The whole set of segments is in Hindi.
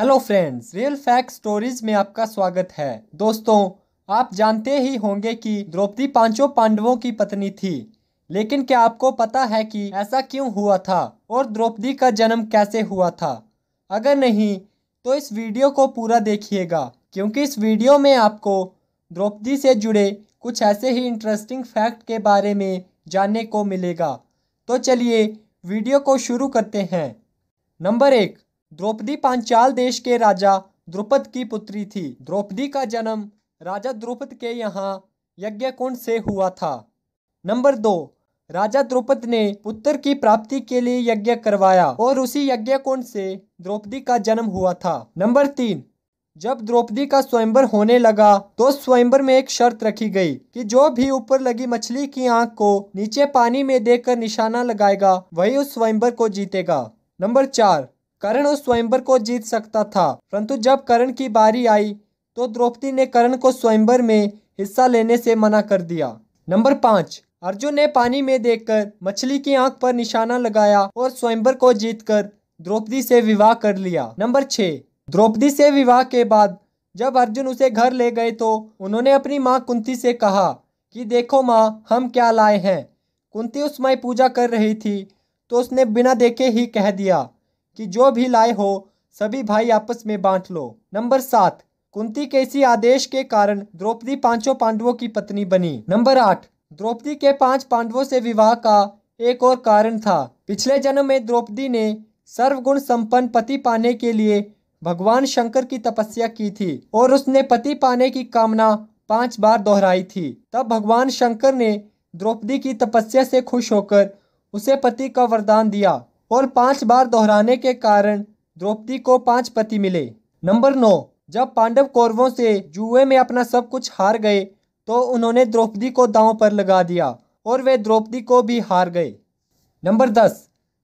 hello friends real fact stories में आपका स्वागत है दोस्तों आप जानते ही होंगे कि द्रौपदी पांचों पांडवों की पत्नी थी लेकिन क्या आपको पता है कि ऐसा क्यों हुआ था और द्रौपदी का जन्म कैसे हुआ था अगर नहीं तो इस वीडियो को पूरा देखिएगा क्योंकि इस वीडियो में आपको द्रौपदी से जुड़े कुछ ऐसे ही इंटरेस्टिंग फैक्ट के बारे में जानने को मिलेगा तो चलिए वीडियो को शुरू करते हैं नंबर एक द्रौपदी पांचाल देश के राजा द्रुपद की पुत्री थी द्रौपदी का जन्म राजा द्रुपद के यहाँ यज्ञ कुंड से हुआ था नंबर दो राजा द्रुपद ने पुत्र की प्राप्ति के लिए यज्ञ करवाया और उसी यज्ञ कुंड से द्रौपदी का जन्म हुआ था नंबर तीन जब द्रौपदी का स्वयंवर होने लगा तो स्वयंवर में एक शर्त रखी गई कि जो भी ऊपर लगी मछली की आंख को नीचे पानी में देकर निशाना लगाएगा वही उस स्वयंवर को जीतेगा नंबर चार करण उस स्वयंवर को जीत सकता था परंतु जब करण की बारी आई तो द्रौपदी ने करण को स्वयंवर में हिस्सा लेने से मना कर दिया नंबर पाँच अर्जुन ने पानी में देखकर मछली की आंख पर निशाना लगाया और स्वयंवर को जीतकर द्रौपदी से विवाह कर लिया नंबर छः द्रौपदी से विवाह के बाद जब अर्जुन उसे घर ले गए तो उन्होंने अपनी माँ कुंती से कहा कि देखो माँ हम क्या लाए हैं कुंती उस समय पूजा कर रही थी तो उसने बिना देखे ही कह दिया कि जो भी लाए हो सभी भाई आपस में बांट लो नंबर सात कुंती के इसी आदेश के कारण द्रौपदी पांचों पांडवों की पत्नी बनी नंबर आठ द्रौपदी के पांच पांडवों से विवाह का एक और कारण था पिछले जन्म में द्रौपदी ने सर्वगुण संपन्न पति पाने के लिए भगवान शंकर की तपस्या की थी और उसने पति पाने की कामना पांच बार दोहराई थी तब भगवान शंकर ने द्रौपदी की तपस्या से खुश होकर उसे पति का वरदान दिया और पांच बार दोहराने के कारण द्रौपदी को पांच पति मिले नंबर नौ जब पांडव कौरवों से जुए में अपना सब कुछ हार गए तो उन्होंने द्रौपदी को दांव पर लगा दिया और वे द्रौपदी को भी हार गए नंबर दस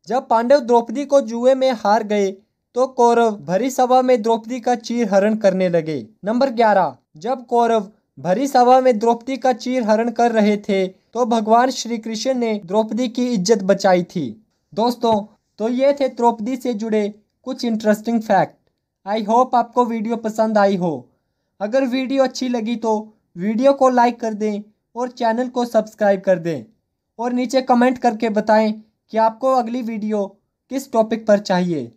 जब पांडव द्रौपदी को जुए में हार गए तो कौरव भरी सभा में द्रौपदी का चीर हरण करने लगे नंबर ग्यारह जब कौरव भरी सभा में द्रौपदी का चीर हरण कर रहे थे तो भगवान श्री कृष्ण ने द्रौपदी की इज्जत बचाई थी दोस्तों तो ये थे द्रौपदी से जुड़े कुछ इंटरेस्टिंग फैक्ट आई होप आपको वीडियो पसंद आई हो अगर वीडियो अच्छी लगी तो वीडियो को लाइक कर दें और चैनल को सब्सक्राइब कर दें और नीचे कमेंट करके बताएं कि आपको अगली वीडियो किस टॉपिक पर चाहिए